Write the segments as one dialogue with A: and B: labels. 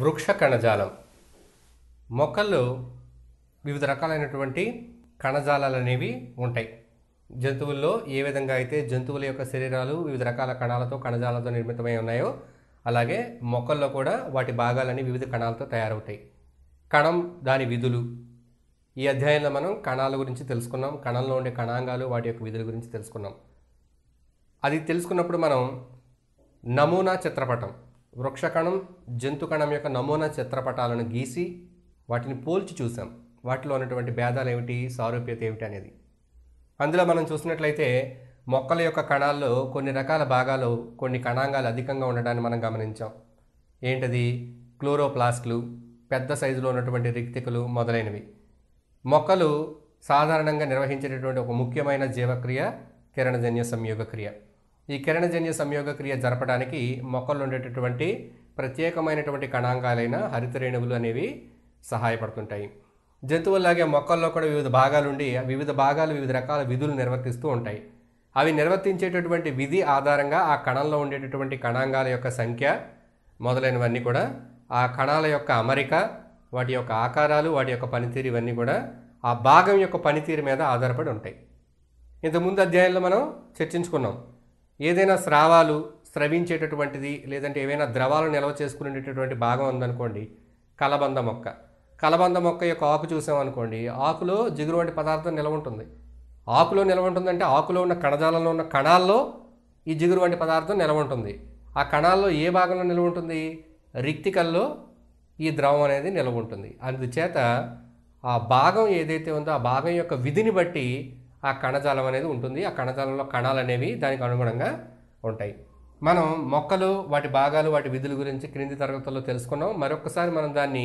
A: వృక్ష కణజాలం మొక్కల్లో వివిధ రకాలైనటువంటి కణజాలాలు అనేవి ఉంటాయి జంతువుల్లో ఏ విధంగా అయితే జంతువుల యొక్క శరీరాలు వివిధ రకాల కణాలతో కణజాలతో నిర్మితమై ఉన్నాయో అలాగే మొక్కల్లో కూడా వాటి భాగాలని వివిధ కణాలతో తయారవుతాయి కణం దాని విధులు ఈ అధ్యాయంలో మనం కణాల గురించి తెలుసుకున్నాం కణంలో ఉండే కణాంగాలు వాటి యొక్క విధుల గురించి తెలుసుకున్నాం అది తెలుసుకున్నప్పుడు మనం నమూనా చిత్రపటం వృక్షకణం జంతుకణం యొక్క నమూనా చిత్రపటాలను గీసి వాటిని పోల్చి చూసాం వాటిలో ఉన్నటువంటి భేదాలు ఏమిటి సారూప్యత ఏమిటి అనేది అందులో మనం చూసినట్లయితే మొక్కల యొక్క కణాల్లో కొన్ని రకాల భాగాలు కొన్ని కణాంగాలు అధికంగా ఉండడాన్ని మనం గమనించాం ఏంటది క్లోరోప్లాస్ట్లు పెద్ద సైజులో ఉన్నటువంటి రిక్తికలు మొదలైనవి మొక్కలు సాధారణంగా నిర్వహించేటటువంటి ఒక ముఖ్యమైన జీవక్రియ కిరణజన్య సంయోగక్రియ ఈ కిరణజన్య సంయోగ క్రియ జరపడానికి మొక్కలు ఉండేటటువంటి ప్రత్యేకమైనటువంటి కణాంగాలైన హరిత రేణువులు అనేవి సహాయపడుతుంటాయి జంతువుల్లాగే మొక్కల్లో కూడా వివిధ భాగాలు ఉండి వివిధ భాగాలు వివిధ రకాల విధులు నిర్వర్తిస్తూ ఉంటాయి అవి నిర్వర్తించేటటువంటి విధి ఆధారంగా ఆ కణంలో ఉండేటటువంటి కణాంగాల యొక్క సంఖ్య మొదలైనవన్నీ కూడా ఆ కణాల యొక్క అమరిక వాటి యొక్క ఆకారాలు వాటి యొక్క పనితీరు ఇవన్నీ కూడా ఆ భాగం యొక్క పనితీరు మీద ఆధారపడి ఉంటాయి ఇంతకుముందు అధ్యాయంలో మనం చర్చించుకున్నాం ఏదైనా స్రావాలు స్రవించేటటువంటిది లేదంటే ఏవైనా ద్రవాలు నిల్వ చేసుకునేటటువంటి భాగం ఉందనుకోండి కలబంద మొక్క కలబంద మొక్క యొక్క ఆకు చూసామనుకోండి ఆకులో జిగురు వంటి పదార్థం నిల్వ ఉంటుంది ఆకులో నిల్వ ఉంటుందంటే ఆకులో ఉన్న కణజాలంలో ఉన్న కణాల్లో ఈ జిగురు వంటి పదార్థం నిల్వ ఉంటుంది ఆ కణాల్లో ఏ భాగంలో నిల్వ ఉంటుంది రిక్తికల్లో ఈ ద్రవం అనేది నిల్వ ఉంటుంది అందుచేత ఆ భాగం ఏదైతే ఉందో ఆ భాగం యొక్క విధిని బట్టి ఆ కణజాలం అనేది ఉంటుంది ఆ కణజాలంలో కణాలు అనేవి దానికి అనుగుణంగా ఉంటాయి మనం మొక్కలు వాటి భాగాలు వాటి విధుల గురించి క్రింది తరగతుల్లో తెలుసుకున్నాం మరొకసారి మనం దాన్ని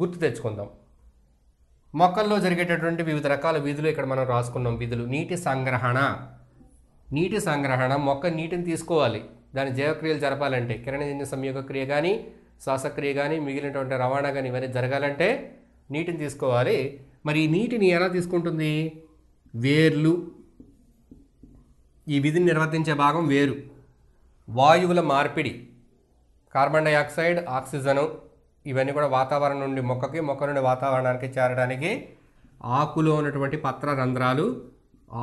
A: గుర్తు తెచ్చుకుందాం మొక్కల్లో జరిగేటటువంటి వివిధ రకాల విధులు ఇక్కడ మనం రాసుకున్నాం విధులు నీటి సంగ్రహణ నీటి సంగ్రహణ మొక్క నీటిని తీసుకోవాలి దాని జీవక్రియలు జరపాలంటే కిరణజన్య సంయోగ క్రియ కానీ శ్వాసక్రియ కానీ మిగిలినటువంటి రవాణా కానీ ఇవన్నీ జరగాలంటే నీటిని తీసుకోవాలి మరి ఈ నీటిని ఎలా తీసుకుంటుంది వేర్లు ఈ విధిని నిర్వర్తించే భాగం వేరు వాయువుల మార్పిడి కార్బన్ డైఆక్సైడ్ ఆక్సిజను ఇవన్నీ కూడా వాతావరణం నుండి మొక్కకి మొక్క నుండి వాతావరణానికి చేరడానికి ఆకులో ఉన్నటువంటి పత్ర రంధ్రాలు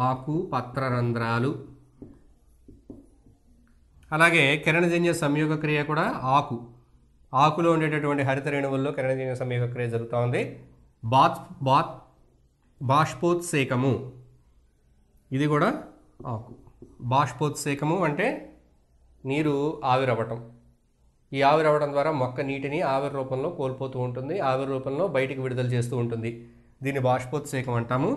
A: ఆకు పత్ర రంధ్రాలు అలాగే కిరణజన్య సంయోగ క్రియ కూడా ఆకు ఆకులో ఉండేటటువంటి హరిత రేణువుల్లో కిరణజన్య సంయోగ క్రియ జరుగుతూ ఉంది బాత్ బాత్ బాష్పోత్సేకము ఇది కూడా ఆకు బాష్పోత్సేకము అంటే నీరు ఆవిరవ్వటం ఈ ఆవిరవ్వడం ద్వారా మొక్క నీటిని ఆవిరి రూపంలో కోల్పోతూ ఉంటుంది ఆవిరి రూపంలో బయటికి విడుదల చేస్తూ ఉంటుంది దీన్ని బాష్పోత్సేకం అంటాము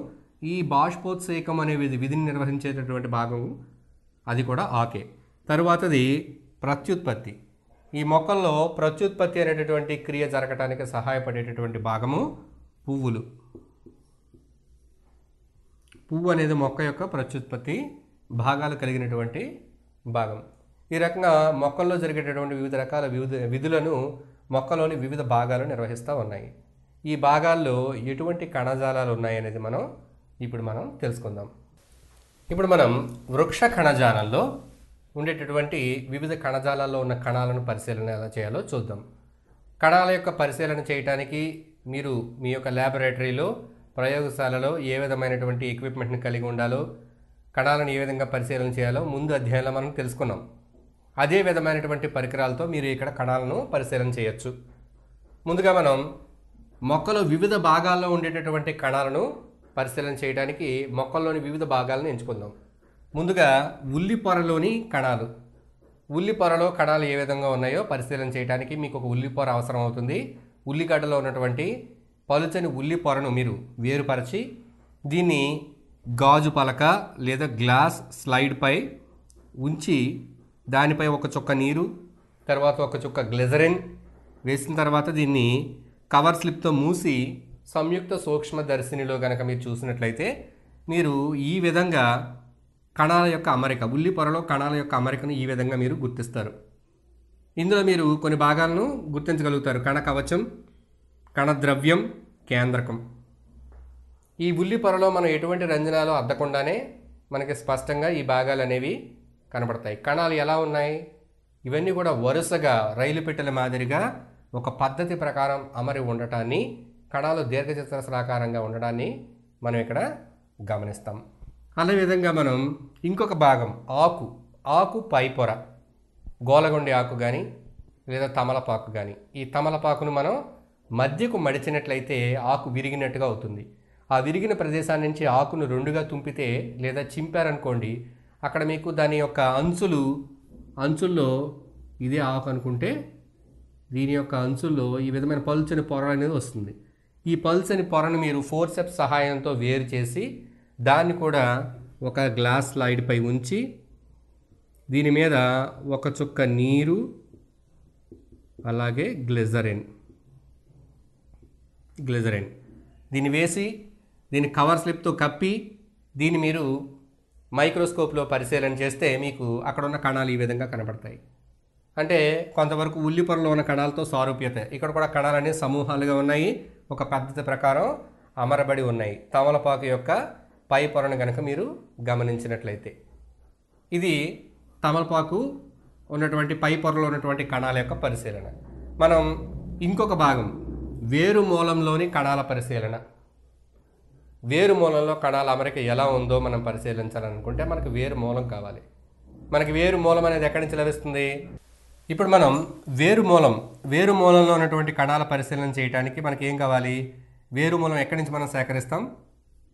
A: ఈ బాష్పోత్సేకం అనే విధి విధిని నిర్వహించేటటువంటి భాగం అది కూడా ఆకే తరువాతది ప్రత్యుత్పత్తి ఈ మొక్కల్లో ప్రత్యుత్పత్తి అనేటటువంటి క్రియ జరగటానికి సహాయపడేటటువంటి భాగము పువ్వులు పువ్వు అనేది మొక్క యొక్క ప్రత్యుత్పత్తి భాగాలు కలిగినటువంటి భాగం ఈ రకంగా మొక్కల్లో జరిగేటటువంటి వివిధ రకాల వివిధ విధులను మొక్కలోని వివిధ భాగాలు నిర్వహిస్తూ ఉన్నాయి ఈ భాగాల్లో ఎటువంటి కణజాలాలు ఉన్నాయనేది మనం ఇప్పుడు మనం తెలుసుకుందాం ఇప్పుడు మనం వృక్ష కణజాలంలో ఉండేటటువంటి వివిధ కణజాలాల్లో ఉన్న కణాలను పరిశీలన ఎలా చేయాలో చూద్దాం కణాల యొక్క పరిశీలన చేయడానికి మీరు మీ యొక్క ల్యాబొరేటరీలో ప్రయోగశాలలో ఏ విధమైనటువంటి ఎక్విప్మెంట్ని కలిగి ఉండాలో కణాలను ఏ విధంగా పరిశీలన చేయాలో ముందు అధ్యాయంలో మనం తెలుసుకున్నాం అదే విధమైనటువంటి పరికరాలతో మీరు ఇక్కడ కణాలను పరిశీలన చేయొచ్చు ముందుగా మనం మొక్కలో వివిధ భాగాల్లో ఉండేటటువంటి కణాలను పరిశీలన చేయడానికి మొక్కల్లోని వివిధ భాగాలను ఎంచుకుందాం ముందుగా ఉల్లి పొరలోని కణాలు ఉల్లి పొరలో కణాలు ఏ విధంగా ఉన్నాయో పరిశీలన చేయడానికి మీకు ఒక ఉల్లి పొర అవసరం అవుతుంది ఉల్లిగడ్డలో ఉన్నటువంటి పలుచని ఉల్లి పొరను మీరు వేరుపరచి దీన్ని గాజు పలక లేదా గ్లాస్ స్లైడ్పై ఉంచి దానిపై ఒక చుక్క నీరు తర్వాత ఒక చుక్క గ్లెజరిన్ వేసిన తర్వాత దీన్ని కవర్ స్లిప్తో మూసి సంయుక్త సూక్ష్మ దర్శినిలో కనుక మీరు చూసినట్లయితే మీరు ఈ విధంగా కణాల యొక్క అమరిక ఉల్లి పొరలో కణాల యొక్క అమరికను ఈ విధంగా మీరు గుర్తిస్తారు ఇందులో మీరు కొన్ని భాగాలను గుర్తించగలుగుతారు కణ కవచం కణద్రవ్యం కేంద్రకం ఈ బుల్లి పొరలో మనం ఎటువంటి రంజనాలు అద్దకుండానే మనకి స్పష్టంగా ఈ భాగాలు అనేవి కనబడతాయి కణాలు ఎలా ఉన్నాయి ఇవన్నీ కూడా వరుసగా రైలు పెట్టెల మాదిరిగా ఒక పద్ధతి ప్రకారం అమరి ఉండటాన్ని కణాలు దీర్ఘచతురస్రాకారంగా ఉండడాన్ని మనం ఇక్కడ గమనిస్తాం అదేవిధంగా మనం ఇంకొక భాగం ఆకు ఆకు పై పొర గోలగొండి ఆకు కానీ లేదా తమలపాకు కానీ ఈ తమలపాకును మనం మధ్యకు మడిచినట్లయితే ఆకు విరిగినట్టుగా అవుతుంది ఆ విరిగిన ప్రదేశాన్ని నుంచి ఆకును రెండుగా తుంపితే లేదా చింపారనుకోండి అక్కడ మీకు దాని యొక్క అంచులు అంచుల్లో ఇదే ఆకు అనుకుంటే దీని యొక్క అంచుల్లో ఈ విధమైన పలుచని పొర అనేది వస్తుంది ఈ పల్చని పొరను మీరు ఫోర్సెప్ సహాయంతో వేరు చేసి దాన్ని కూడా ఒక గ్లాస్ స్లైడ్పై ఉంచి దీని మీద ఒక చుక్క నీరు అలాగే గ్లిజరిన్ గ్లిజరిన్ దీన్ని వేసి దీన్ని కవర్ స్లిప్తో కప్పి దీన్ని మీరు మైక్రోస్కోప్లో పరిశీలన చేస్తే మీకు అక్కడ ఉన్న కణాలు ఈ విధంగా కనబడతాయి అంటే కొంతవరకు ఉల్లి పొరలో ఉన్న కణాలతో సారూప్యత ఇక్కడ కూడా కణాలు అనేవి సమూహాలుగా ఉన్నాయి ఒక పద్ధతి ప్రకారం అమరబడి ఉన్నాయి తమలపాకు యొక్క పై పొరను కనుక మీరు గమనించినట్లయితే ఇది తమలపాకు ఉన్నటువంటి పై పొరలో ఉన్నటువంటి కణాల యొక్క పరిశీలన మనం ఇంకొక భాగం వేరు మూలంలోని కణాల పరిశీలన వేరు మూలంలో కణాల అమరిక ఎలా ఉందో మనం పరిశీలించాలనుకుంటే మనకు వేరు మూలం కావాలి మనకి వేరు మూలం అనేది ఎక్కడి నుంచి లభిస్తుంది ఇప్పుడు మనం వేరు మూలం వేరు మూలంలో ఉన్నటువంటి కణాల పరిశీలన చేయడానికి మనకి ఏం కావాలి వేరు మూలం ఎక్కడి నుంచి మనం సేకరిస్తాం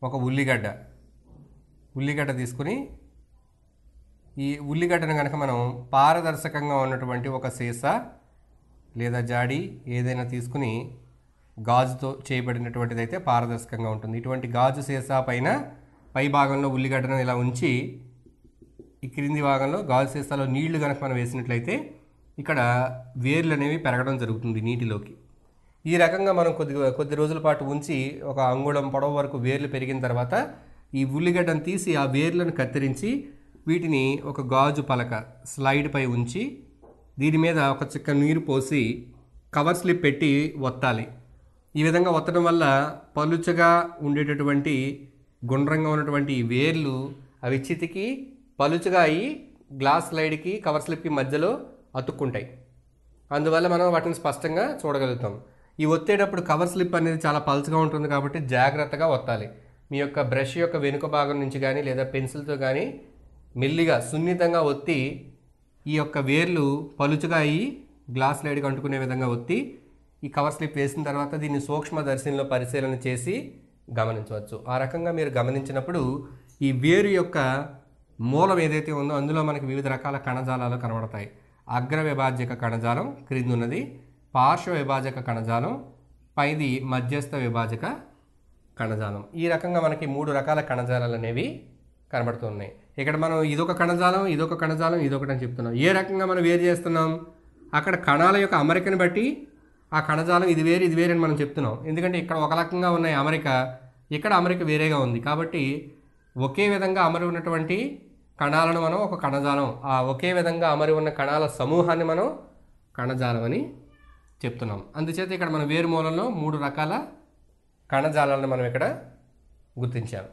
A: ఒక ఉల్లిగడ్డ ఉల్లిగడ్డ తీసుకుని ఈ ఉల్లిగడ్డను కనుక మనం పారదర్శకంగా ఉన్నటువంటి ఒక సీసా లేదా జాడి ఏదైనా తీసుకుని గాజుతో చేయబడినటువంటిది అయితే పారదర్శకంగా ఉంటుంది ఇటువంటి గాజు సీసా పైన పై భాగంలో ఉల్లిగడ్డను ఇలా ఉంచి ఈ క్రింది భాగంలో గాజు సీసాలో నీళ్లు కనుక మనం వేసినట్లయితే ఇక్కడ వేర్లు అనేవి పెరగడం జరుగుతుంది నీటిలోకి ఈ రకంగా మనం కొద్ది కొద్ది రోజుల పాటు ఉంచి ఒక అంగుళం పొడవు వరకు వేర్లు పెరిగిన తర్వాత ఈ ఉల్లిగడ్డను తీసి ఆ వేర్లను కత్తిరించి వీటిని ఒక గాజు పలక స్లైడ్పై ఉంచి దీని మీద ఒక చిక్క నీరు పోసి కవర్ స్లిప్ పెట్టి ఒత్తాలి ఈ విధంగా ఒత్తడం వల్ల పలుచగా ఉండేటటువంటి గుండ్రంగా ఉన్నటువంటి వేర్లు అవి చితికి పలుచగా అయ్యి గ్లాస్ లైడ్కి కవర్ స్లిప్కి మధ్యలో అతుక్కుంటాయి అందువల్ల మనం వాటిని స్పష్టంగా చూడగలుగుతాం ఈ ఒత్తేటప్పుడు కవర్ స్లిప్ అనేది చాలా పలుచగా ఉంటుంది కాబట్టి జాగ్రత్తగా ఒత్తాలి మీ యొక్క బ్రష్ యొక్క వెనుక భాగం నుంచి కానీ లేదా పెన్సిల్తో కానీ మెల్లిగా సున్నితంగా ఒత్తి ఈ యొక్క వేర్లు పలుచగా అయ్యి గ్లాస్ లైడ్కి అంటుకునే విధంగా ఒత్తి ఈ కవర్ స్లిప్ వేసిన తర్వాత దీన్ని సూక్ష్మదర్శినిలో పరిశీలన చేసి గమనించవచ్చు ఆ రకంగా మీరు గమనించినప్పుడు ఈ వేరు యొక్క మూలం ఏదైతే ఉందో అందులో మనకి వివిధ రకాల కణజాలాలు కనబడతాయి అగ్ర విభాజక కణజాలం ఉన్నది పార్శ్వ విభాజక కణజాలం పైది మధ్యస్థ విభాజక కణజాలం ఈ రకంగా మనకి మూడు రకాల కణజాలాలు అనేవి కనబడుతున్నాయి ఇక్కడ మనం ఇదొక కణజాలం ఇదొక కణజాలం ఇదొకటి అని చెప్తున్నాం ఏ రకంగా మనం వేరు చేస్తున్నాం అక్కడ కణాల యొక్క అమరికను బట్టి ఆ కణజాలం ఇది వేరు ఇది వేరు అని మనం చెప్తున్నాం ఎందుకంటే ఇక్కడ ఒక రకంగా ఉన్నాయి అమెరికా ఇక్కడ అమెరికా వేరేగా ఉంది కాబట్టి ఒకే విధంగా అమరి ఉన్నటువంటి కణాలను మనం ఒక కణజాలం ఆ ఒకే విధంగా అమరి ఉన్న కణాల సమూహాన్ని మనం కణజాలం అని చెప్తున్నాం అందుచేత ఇక్కడ మనం వేరు మూలంలో మూడు రకాల కణజాలాలను మనం ఇక్కడ గుర్తించాము